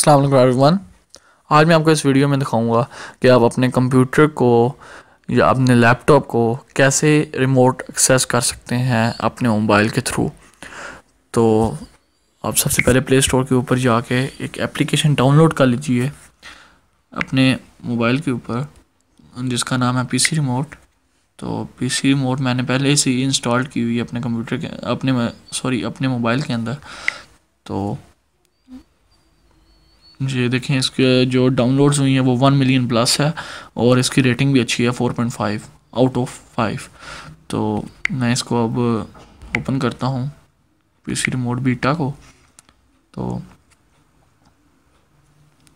السلام علیکم every one آج میں آپ کو اس ویڈیو میں دکھاؤں گا کہ آپ اپنے کمپیوٹر کو یا اپنے لیپ ٹاپ کو کیسے ریموٹ ایکسیس کر سکتے ہیں اپنے موبائل کے تھرو تو آپ سب سے پہلے پلے اسٹور کے اوپر جا کے ایک اپلیکیشن ڈاؤن لوڈ کر لیجیے اپنے موبائل کے اوپر جس کا نام ہے پی سی ریموٹ تو پی سی ریموٹ میں نے پہلے سے ہی انسٹال کی ہوئی اپنے کمپیوٹر کے اپنے سوری اپنے موبائل کے اندر تو جی دیکھیں اس کے جو ڈاؤن لوڈز ہوئی ہیں وہ ون ملین پلس ہے اور اس کی ریٹنگ بھی اچھی ہے four point five out of five تو میں اس کو اب اوپن کرتا ہوں پی سی ریموٹ بیٹا کو تو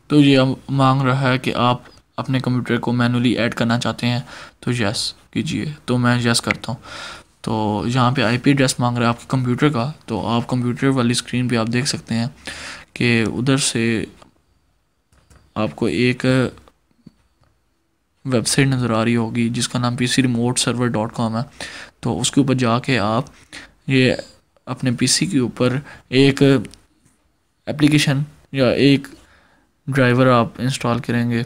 تو یہ اب مانگ رہا ہے کہ آپ اپنے کمپیوٹر کو مینولی ایڈ کرنا چاہتے ہیں تو یس کیجئے تو میں یس کرتا ہوں تو یہاں پہ آئی پی ایڈریس مانگ رہا ہے آپ کے کمپیوٹر کا تو آپ کمپیوٹر والی اسکرین پہ آپ دیکھ سکتے ہیں کہ ادھر سے آپ کو ایک ویب سائٹ نظر آ رہی ہوگی جس کا نام پی سی ریموٹ سرور ڈاٹ کام ہے تو اس کے اوپر جا کے آپ یہ اپنے پی سی کے اوپر ایک اپلیکیشن یا ایک ڈرائیور آپ انسٹال کریں گے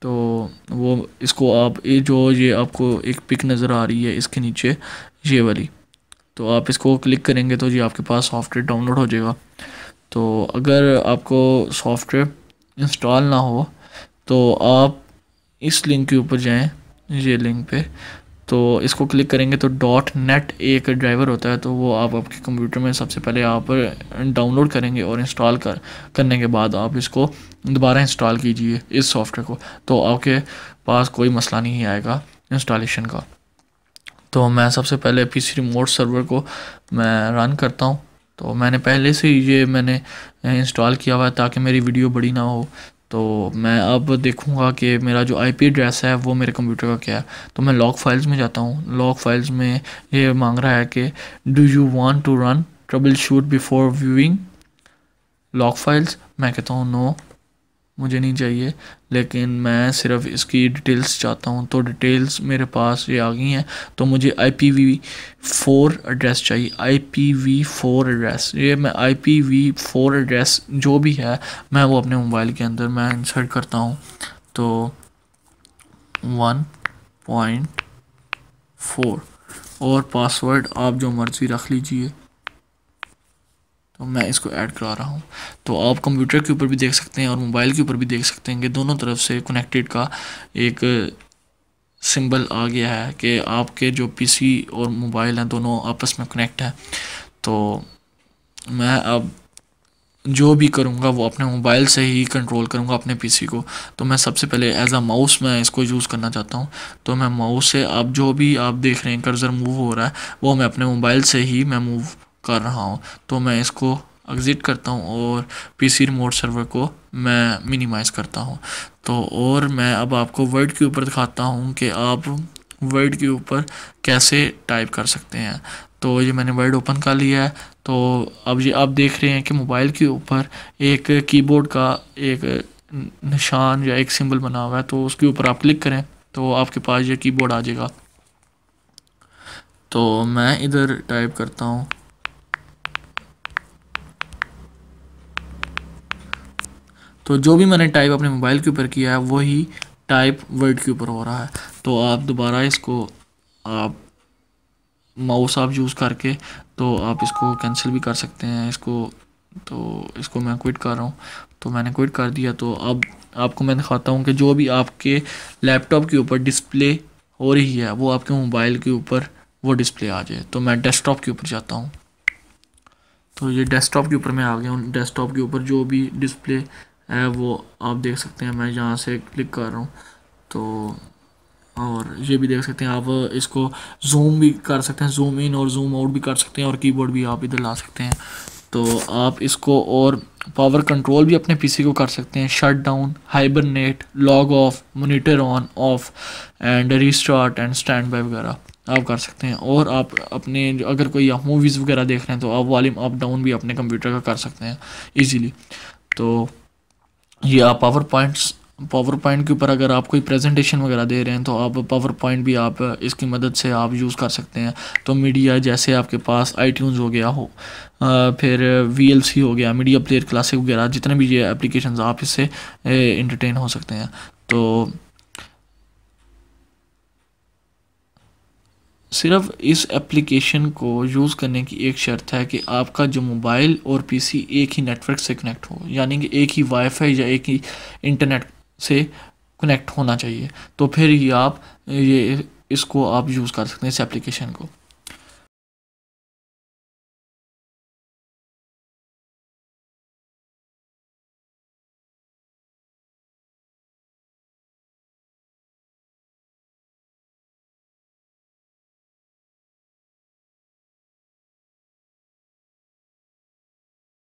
تو وہ اس کو آپ یہ جو یہ آپ کو ایک پک نظر آ رہی ہے اس کے نیچے یہ والی تو آپ اس کو کلک کریں گے تو یہ آپ کے پاس سافٹ ویئر ڈاؤن لوڈ ہو جائے گا تو اگر آپ کو سافٹ ویئر انسٹال نہ ہو تو آپ اس لنک کے اوپر جائیں یہ لنک پہ تو اس کو کلک کریں گے تو ڈاٹ نیٹ ایک ڈرائیور ہوتا ہے تو وہ آپ آپ کے کمپیوٹر میں سب سے پہلے آپ ڈاؤن لوڈ کریں گے اور انسٹال کر کرنے کے بعد آپ اس کو دوبارہ انسٹال کیجئے اس سافٹ ویئر کو تو آپ کے پاس کوئی مسئلہ نہیں آئے گا انسٹالیشن کا تو میں سب سے پہلے پی سی ریموٹ سرور کو میں رن کرتا ہوں تو میں نے پہلے سے یہ میں نے انسٹال کیا ہوا ہے تاکہ میری ویڈیو بڑی نہ ہو تو میں اب دیکھوں گا کہ میرا جو آئی پی ایڈریس ہے وہ میرے کمپیوٹر کا کیا ہے تو میں لاک فائلز میں جاتا ہوں لاک فائلز میں یہ مانگ رہا ہے کہ do you want to run troubleshoot before viewing lock files میں کہتا ہوں نو مجھے نہیں چاہیے لیکن میں صرف اس کی ڈیٹیلز چاہتا ہوں تو ڈیٹیلز میرے پاس یہ آ گئی ہیں تو مجھے آئی پی وی فور ایڈریس چاہیے آئی پی وی فور ایڈریس یہ میں آئی پی وی فور ایڈریس جو بھی ہے میں وہ اپنے موبائل کے اندر میں انسرٹ کرتا ہوں تو ون پوائنٹ فور اور پاسورڈ آپ جو مرضی رکھ لیجئے تو میں اس کو ایڈ کرا رہا ہوں تو آپ کمپیوٹر کے اوپر بھی دیکھ سکتے ہیں اور موبائل کے اوپر بھی دیکھ سکتے ہیں کہ دونوں طرف سے کنیکٹڈ کا ایک سمبل آ گیا ہے کہ آپ کے جو پی سی اور موبائل ہیں دونوں آپس میں کنیکٹ ہیں تو میں اب جو بھی کروں گا وہ اپنے موبائل سے ہی کنٹرول کروں گا اپنے پی سی کو تو میں سب سے پہلے ایز اے ماؤس میں اس کو یوز کرنا چاہتا ہوں تو میں ماؤس سے اب جو بھی آپ دیکھ رہے ہیں کرزر موو ہو رہا ہے وہ میں اپنے موبائل سے ہی میں موو کر رہا ہوں تو میں اس کو ایگزٹ کرتا ہوں اور پی سی ریموٹ سرور کو میں منیمائز کرتا ہوں تو اور میں اب آپ کو ورڈ کے اوپر دکھاتا ہوں کہ آپ ورڈ کے اوپر کیسے ٹائپ کر سکتے ہیں تو یہ میں نے ورڈ اوپن کر لیا ہے تو اب یہ آپ دیکھ رہے ہیں کہ موبائل کے اوپر ایک کی بورڈ کا ایک نشان یا ایک سمبل بنا ہوا ہے تو اس کے اوپر آپ کلک کریں تو آپ کے پاس یہ کی بورڈ آ جائے گا تو میں ادھر ٹائپ کرتا ہوں تو جو بھی میں نے ٹائپ اپنے موبائل کے اوپر کیا ہے وہی ٹائپ ورڈ کے اوپر ہو رہا ہے تو آپ دوبارہ اس کو آپ ماؤس آپ یوز کر کے تو آپ اس کو کینسل بھی کر سکتے ہیں اس کو تو اس کو میں کوئٹ کر رہا ہوں تو میں نے کوئٹ کر دیا تو اب آپ کو میں دکھاتا ہوں کہ جو بھی آپ کے لیپ ٹاپ کے اوپر ڈسپلے ہو رہی ہے وہ آپ کے موبائل کے اوپر وہ ڈسپلے آ جائے تو میں ڈیسک ٹاپ کے اوپر جاتا ہوں تو یہ ڈیسک ٹاپ کے اوپر میں آ گیا ہوں ڈیسک ٹاپ کے اوپر جو بھی ڈسپلے ہے وہ آپ دیکھ سکتے ہیں میں جہاں سے کلک کر رہا ہوں تو اور یہ بھی دیکھ سکتے ہیں آپ اس کو زوم بھی کر سکتے ہیں زوم ان اور زوم آؤٹ بھی کر سکتے ہیں اور کی بورڈ بھی آپ ادھر لا سکتے ہیں تو آپ اس کو اور پاور کنٹرول بھی اپنے پی سی کو کر سکتے ہیں shut down hibernate log off monitor on off and restart and standby وغیرہ آپ کر سکتے ہیں اور آپ اپنے اگر کوئی موویز وغیرہ دیکھ رہے ہیں تو آپ والیم اپ ڈاؤن بھی اپنے کمپیوٹر کا کر سکتے ہیں ایزیلی تو یہ پاور پوائنٹس پاور پوائنٹ کے اوپر اگر آپ کوئی پریزنٹیشن وغیرہ دے رہے ہیں تو آپ پاور پوائنٹ بھی آپ اس کی مدد سے آپ یوز کر سکتے ہیں تو میڈیا جیسے آپ کے پاس آئی ٹیونز ہو گیا ہو پھر وی ایل سی ہو گیا میڈیا پلیئر کلاسک وغیرہ جتنے بھی یہ اپلیکیشنز آپ اس سے انٹرٹین ہو سکتے ہیں تو صرف اس ایپلیکیشن کو یوز کرنے کی ایک شرط ہے کہ آپ کا جو موبائل اور پی سی ایک ہی نیٹ ورک سے کنیکٹ ہو یعنی کہ ایک ہی وائی فائی یا ایک ہی انٹرنیٹ سے کنیکٹ ہونا چاہیے تو پھر ہی آپ یہ اس کو آپ یوز کر سکتے ہیں اس ایپلیکیشن کو